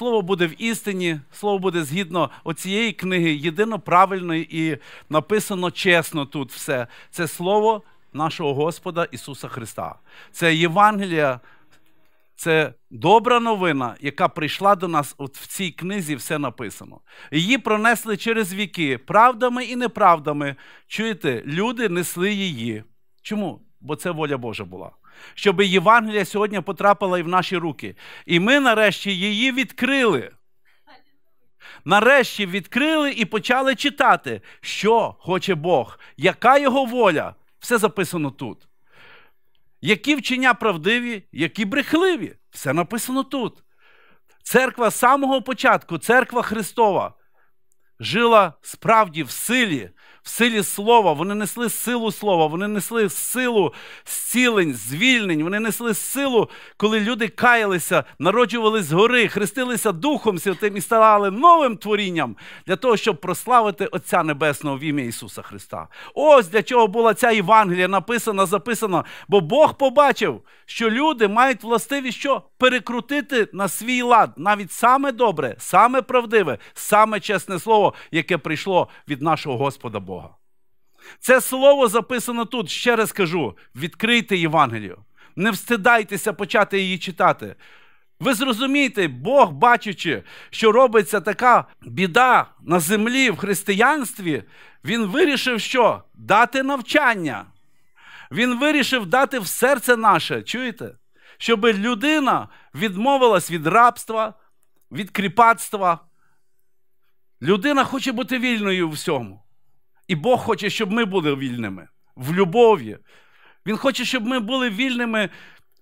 слово буде в істині, слово буде згідно оцієї книги, єдино правильно і написано чесно тут все. Це слово нашого Господа Ісуса Христа. Це Євангелія, це добра новина, яка прийшла до нас от в цій книзі, все написано. Її пронесли через віки, правдами і неправдами. Чуєте, люди несли її. Чому? Бо це воля Божа була щоб Євангелія сьогодні потрапила і в наші руки. І ми нарешті її відкрили. Нарешті відкрили і почали читати, що хоче Бог, яка його воля. Все записано тут. Які вчення правдиві, які брехливі. Все написано тут. Церква з самого початку, церква Христова, жила справді в силі, в силі слова. Вони несли силу слова, вони несли силу зцілень, звільнень, вони несли силу, коли люди каялися, народжувались згори, хрестилися Духом Святим і ставали новим творінням для того, щоб прославити Отця Небесного в ім'я Ісуса Христа. Ось для чого була ця Євангелія написана, записана, бо Бог побачив, що люди мають властивість що? перекрутити на свій лад навіть саме добре, саме правдиве, саме чесне слово, яке прийшло від нашого Господа Бога. Це слово записано тут, ще раз кажу: відкрийте Євангелію. Не встидайтеся почати її читати. Ви зрозумієте, Бог, бачачи, що робиться така біда на землі в християнстві, він вирішив, що дати навчання. Він вирішив дати в серце наше, чуєте? щоб людина відмовилась від рабства, від кріпацтва. Людина хоче бути вільною в всьому. І Бог хоче, щоб ми були вільними в любові. Він хоче, щоб ми були вільними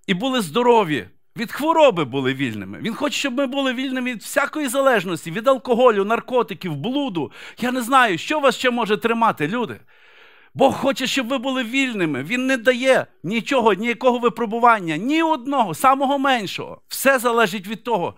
і були здорові. Від хвороби були вільними. Він хоче, щоб ми були вільними від всякої залежності, від алкоголю, наркотиків, блуду. Я не знаю, що вас ще може тримати, люди. Бог хоче, щоб ви були вільними. Він не дає нічого, ніякого випробування, ні одного, самого меншого. Все залежить від того,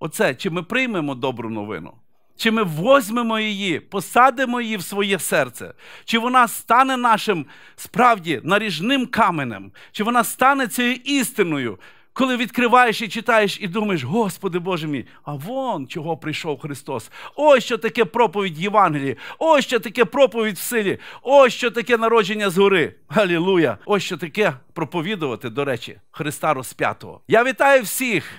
оце, чи ми приймемо добру новину, чи ми возьмемо її, посадимо її в своє серце, чи вона стане нашим справді наріжним каменем, чи вона стане цією істиною. Коли відкриваєш і читаєш, і думаєш, Господи Боже мій, а вон чого прийшов Христос. Ось що таке проповідь Євангелії, ось що таке проповідь в силі, ось що таке народження з гори. Галілуя! Ось що таке проповідувати, до речі, Христа розп'ятого. Я вітаю всіх.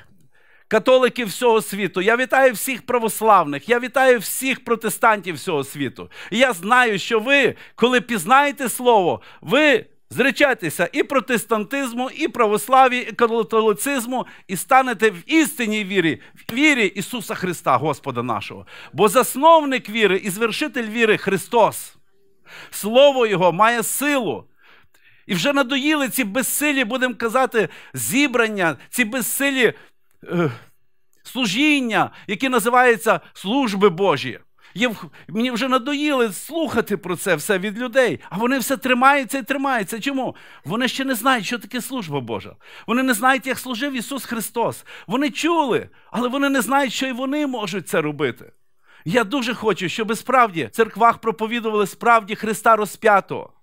Католиків всього світу, я вітаю всіх православних, я вітаю всіх протестантів всього світу. І я знаю, що ви, коли пізнаєте Слово, ви Зречайтеся і протестантизму, і православі, і католицизму, і станете в істинній вірі, в вірі Ісуса Христа, Господа нашого. Бо засновник віри і звершитель віри Христос. Слово Його має силу. І вже надоїли ці безсилі, будемо казати, зібрання, ці безсилі е, служіння, які називаються служби Божі. Єв... Мені вже надоїли слухати про це все від людей, а вони все тримаються і тримаються. Чому? Вони ще не знають, що таке служба Божа. Вони не знають, як служив Ісус Христос. Вони чули, але вони не знають, що і вони можуть це робити. Я дуже хочу, щоб справді в церквах проповідували справді Христа розп'ятого.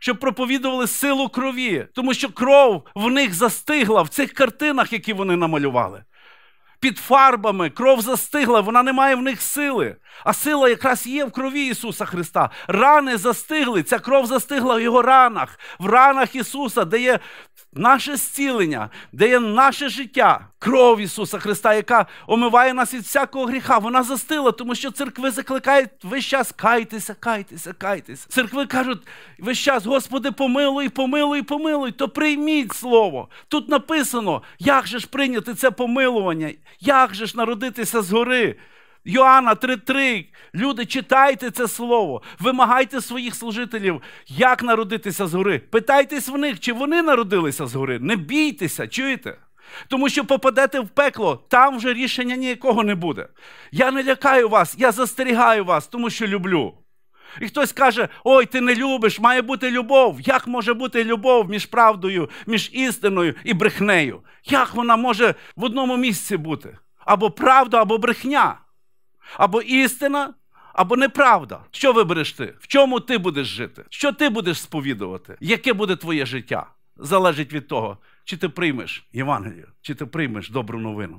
Щоб проповідували силу крові, тому що кров в них застигла в цих картинах, які вони намалювали під фарбами, кров застигла, вона не має в них сили. А сила якраз є в крові Ісуса Христа. Рани застигли, ця кров застигла в Його ранах, в ранах Ісуса, де є наше зцілення, де є наше життя, кров Ісуса Христа, яка омиває нас від всякого гріха. Вона застила, тому що церкви закликають весь час кайтеся, кайтеся, кайтеся. Церкви кажуть, весь час, Господи, помилуй, помилуй, помилуй, то прийміть Слово. Тут написано, як же ж прийняти це помилування. Як же ж народитися згори? Йоанна 3:3. Люди, читайте це слово, вимагайте своїх служителів, як народитися згори. Питайтесь в них, чи вони народилися згори. Не бійтеся, чуєте? Тому що попадете в пекло, там вже рішення ніякого не буде. Я не лякаю вас, я застерігаю вас, тому що люблю. І хтось каже, ой, ти не любиш, має бути любов. Як може бути любов між правдою, між істиною і брехнею? Як вона може в одному місці бути? Або правда, або брехня, або істина, або неправда. Що вибереш ти? В чому ти будеш жити? Що ти будеш сповідувати? Яке буде твоє життя? Залежить від того, чи ти приймеш Євангелію, чи ти приймеш добру новину.